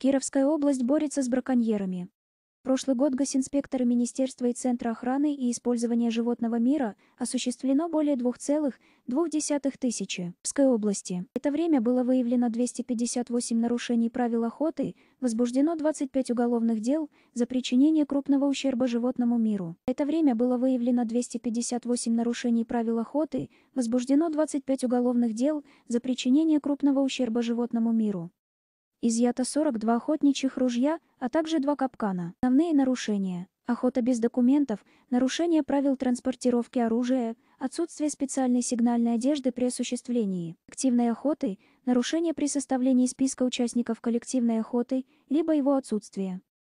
Кировская область борется с браконьерами. Прошлый год госинспекторы Министерства и Центра охраны и использования животного мира осуществлено более 2,2 тысячи в Пской области. В это время было выявлено 258 нарушений правил охоты, возбуждено 25 уголовных дел за причинение крупного ущерба животному миру. В это время было выявлено 258 нарушений правил охоты, возбуждено 25 уголовных дел за причинение крупного ущерба животному миру. Изъято 42 охотничьих ружья, а также два капкана. Основные нарушения. Охота без документов, нарушение правил транспортировки оружия, отсутствие специальной сигнальной одежды при осуществлении активной охоты, нарушение при составлении списка участников коллективной охоты, либо его отсутствие.